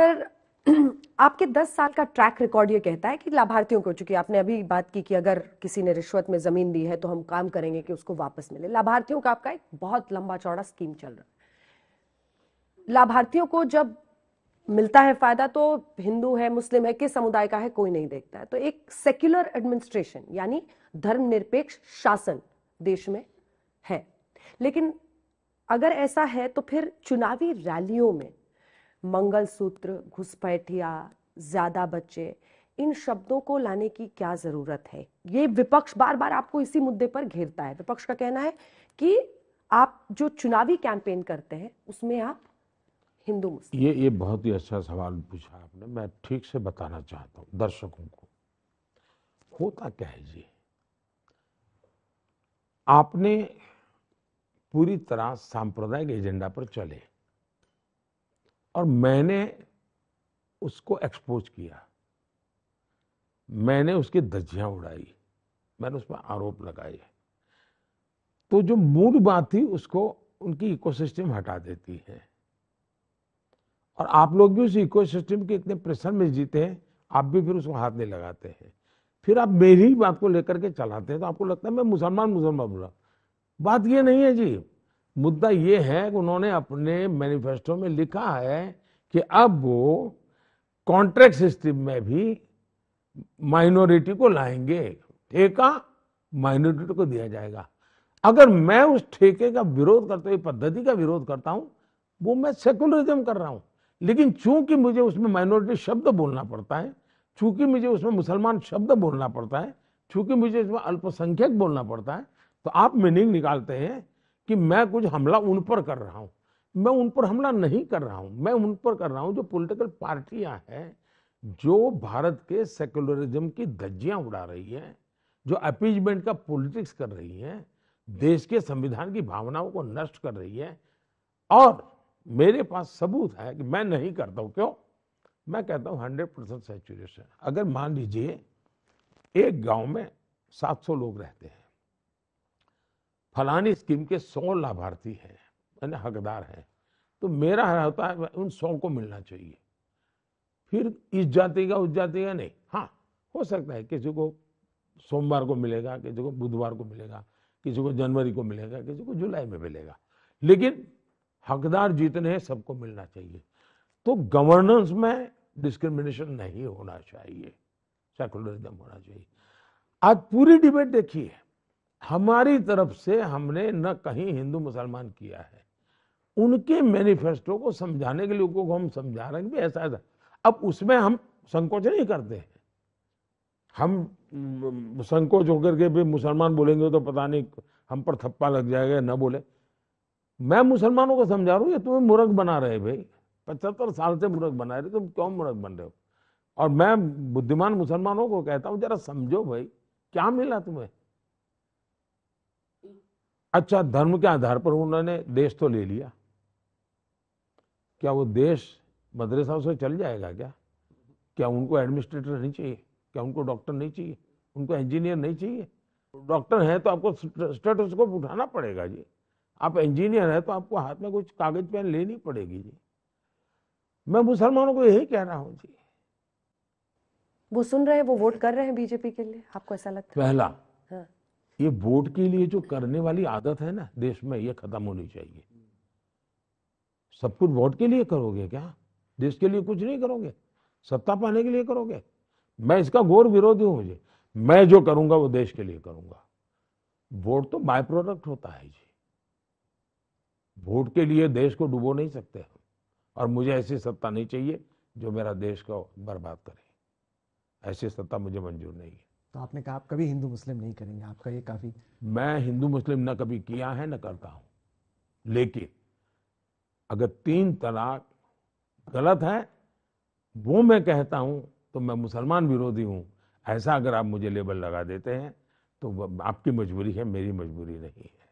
Sir आपके 10 साल का ट्रैक रिकॉर्ड ये कहता है कि लाभार्थियों को चूंकि आपने अभी बात की कि अगर किसी ने रिश्वत में जमीन दी है तो हम काम करेंगे कि उसको वापस मिले लाभार्थियों का आपका एक बहुत लंबा चौड़ा स्कीम चल रहा है लाभार्थियों को जब मिलता है फायदा तो हिंदू है मुस्लिम है किस समुदाय का है कोई नहीं देखता है तो एक सेक्युलर एडमिनिस्ट्रेशन यानी धर्मनिरपेक्ष शासन देश में है लेकिन अगर ऐसा है तो फिर चुनावी रैलियों में मंगलसूत्र घुसपैठिया ज्यादा बच्चे इन शब्दों को लाने की क्या जरूरत है ये विपक्ष बार बार आपको इसी मुद्दे पर घेरता है विपक्ष का कहना है कि आप जो चुनावी कैंपेन करते हैं उसमें आप हिंदू मुस्लिम ये ये बहुत ही अच्छा सवाल पूछा आपने मैं ठीक से बताना चाहता हूँ दर्शकों को होता क्या है जी आपने पूरी तरह सांप्रदायिक एजेंडा पर चले और मैंने उसको एक्सपोज किया मैंने उसकी धज्जियां उड़ाई मैंने उस पर आरोप लगाए तो जो मूल बात थी उसको उनकी इकोसिस्टम हटा देती है और आप लोग भी उस इकोसिस्टम के इतने प्रेशर में जीते हैं आप भी फिर उसको हाथ नहीं लगाते हैं फिर आप मेरी बात को लेकर के चलाते हैं तो आपको लगता है मैं मुसलमान मुसलमान बोला बात ये नहीं है जी मुद्दा ये है कि उन्होंने अपने मैनिफेस्टो में लिखा है कि अब वो कॉन्ट्रैक्ट सिस्टम में भी माइनॉरिटी को लाएंगे ठेका माइनॉरिटी को दिया जाएगा अगर मैं उस ठेके का विरोध करता हूँ पद्धति का विरोध करता हूँ वो मैं सेकुलरिज्म कर रहा हूँ लेकिन चूंकि मुझे उसमें माइनॉरिटी शब्द बोलना पड़ता है चूंकि मुझे उसमें मुसलमान शब्द बोलना पड़ता है चूंकि मुझे उसमें अल्पसंख्यक बोलना पड़ता है तो आप मीनिंग निकालते हैं कि मैं कुछ हमला उन पर कर रहा हूँ मैं उन पर हमला नहीं कर रहा हूं मैं उन पर कर रहा हूँ जो पॉलिटिकल पार्टियां हैं जो भारत के सेकुलरिज्म की धज्जियां उड़ा रही हैं जो अपीजमेंट का पॉलिटिक्स कर रही हैं देश के संविधान की भावनाओं को नष्ट कर रही है और मेरे पास सबूत है कि मैं नहीं करता हूँ क्यों मैं कहता हूँ हंड्रेड परसेंट सेचुरेशन अगर मान लीजिए एक गांव में 700 लोग रहते हैं फलानी स्कीम के सौ लाभार्थी हैं यानी हकदार हैं तो मेरा है होता है उन सौ को मिलना चाहिए फिर इस जाति का उस जाति का नहीं हाँ हो सकता है किसी को सोमवार को मिलेगा किसी को बुधवार को मिलेगा किसी को जनवरी को मिलेगा किसी को जुलाई में मिलेगा लेकिन हकदार जीतने हैं सबको मिलना चाहिए तो गवर्नेंस में डिस्क्रिमिनेशन नहीं होना चाहिए सेकुलरिज्म होना चाहिए आज पूरी डिबेट देखिए हमारी तरफ से हमने न कहीं हिंदू मुसलमान किया है उनके मैनिफेस्टो को समझाने के लिए लोगों को हम समझा रहे हैं भी ऐसा ऐसा अब उसमें हम संकोच नहीं करते हैं हम संकोच होकर के भी मुसलमान बोलेंगे तो पता नहीं हम पर थप्पा लग जाएगा ना बोले मैं मुसलमानों को समझा रहा हूँ ये तुम्हें मूर्ख बना रहे भाई पचहत्तर साल से मूर्ख बना रहे तुम क्यों मूर्ख बन रहे हो और मैं बुद्धिमान मुसलमानों को कहता हूँ जरा समझो भाई क्या मिला तुम्हें अच्छा धर्म के आधार पर उन्होंने देश तो ले लिया क्या वो देश मदरसा से चल जाएगा क्या क्या उनको एडमिनिस्ट्रेटर नहीं चाहिए क्या उनको डॉक्टर नहीं चाहिए उनको इंजीनियर नहीं चाहिए डॉक्टर हैं तो आपको स्टेटस को उठाना पड़ेगा जी आप इंजीनियर हैं तो आपको हाथ में कुछ कागज पेन लेनी पड़ेगी जी मैं मुसलमानों को यही कह रहा हूँ जी वो सुन रहे हैं वो वोट कर रहे हैं बीजेपी के लिए आपको ऐसा लगता है पहला हाँ। ये वोट के लिए जो करने वाली आदत है ना देश में ये खत्म होनी चाहिए सब कुछ वोट के लिए करोगे क्या देश के लिए कुछ नहीं करोगे सत्ता पाने के लिए करोगे मैं इसका घोर विरोधी हूं मुझे मैं जो करूंगा वो देश के लिए करूंगा वोट तो बाय प्रोडक्ट होता है जी वोट के लिए देश को डुबो नहीं सकते हम और मुझे ऐसी सत्ता नहीं चाहिए जो मेरा देश को बर्बाद करे ऐसी सत्ता मुझे मंजूर नहीं है तो आपने कहा आप कभी हिंदू मुस्लिम नहीं करेंगे आपका ये काफी मैं हिंदू मुस्लिम ना कभी किया है ना करता हूं लेकिन अगर तीन तलाक गलत है वो मैं कहता हूं तो मैं मुसलमान विरोधी हूं ऐसा अगर आप मुझे लेबल लगा देते हैं तो आपकी मजबूरी है मेरी मजबूरी नहीं है